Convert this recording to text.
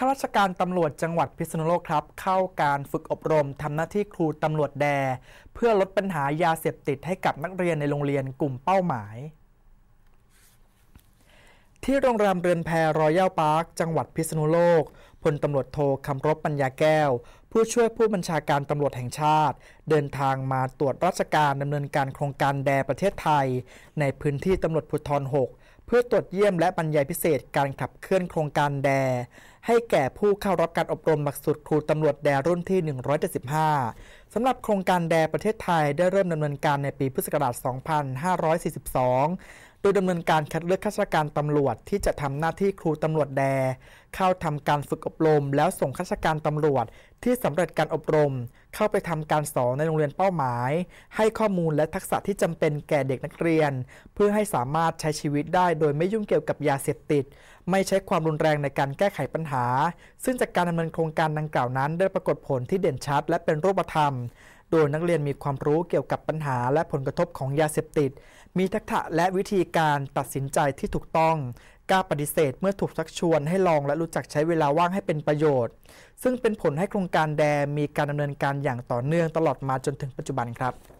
ข้าราชการตำรวจจังหวัดพิษณุโลกครับเข้าการฝึกอบรมทำหน้าที่ครูตำรวจแดเพื่อลดปัญหายาเสพติดให้กับนักเรียนในโรงเรียนกลุ่มเป้าหมาย ที่โรงแรมเรือนแพรรอยัลพาร์คจังหวัดพิษณุโลกพลตำรวจโทคำรบปัญญาแก้ว ผู้ช่วยผู้บัญชาการตำรวจแห่งชาติ เดินทางมาตรวจราชการดำเนินการโครงการแดประเทศไทย ในพื้นที่ตำรวจภูธร6เพื่อตรวจเยี่ยมและบรรยายพิเศษการขับเคลื่อนโครงการแดให้แก่ผู้เข้ารับการอบรมหลักสูตรครูตำรวจแดรุ่นที่ 175สำหรับโครงการแดประเทศไทยได้เริ่มดำเนินการในปีพุทธศักราช 2542 โดยดำเนินการคัดเลือกข้าราชการตำรวจที่จะทำหน้าที่ครูตำรวจแดเข้าทำการฝึกอบรม แล้วส่งข้าราชการตำรวจ ที่สำเร็จการอบรมเข้าไปทำการสอนในโรงเรียนเป้าหมาย ให้ข้อมูลและทักษะที่จำเป็นแก่เด็กนักเรียน เพื่อให้สามารถใช้ชีวิตได้โดยไม่ยุ่งเกี่ยวกับยาเสพติด ไม่ใช้ความรุนแรงในการแก้ไขปัญหา ซึ่งจากการดำเนินโครงการดังกล่าวนั้นได้ปรากฏผลที่เด่นชัดและเป็นรูปธรรมโดยนักเรียนมีความรู้เกี่ยวกับปัญหาและผลกระทบของยาเสพติด มีทักษะและวิธีการตัดสินใจที่ถูกต้อง กล้าปฏิเสธเมื่อถูกชักชวนให้ลองและรู้จักใช้เวลาว่างให้เป็นประโยชน์ ซึ่งเป็นผลให้โครงการแดมีการดำเนินการอย่างต่อเนื่องตลอดมาจนถึงปัจจุบันครับ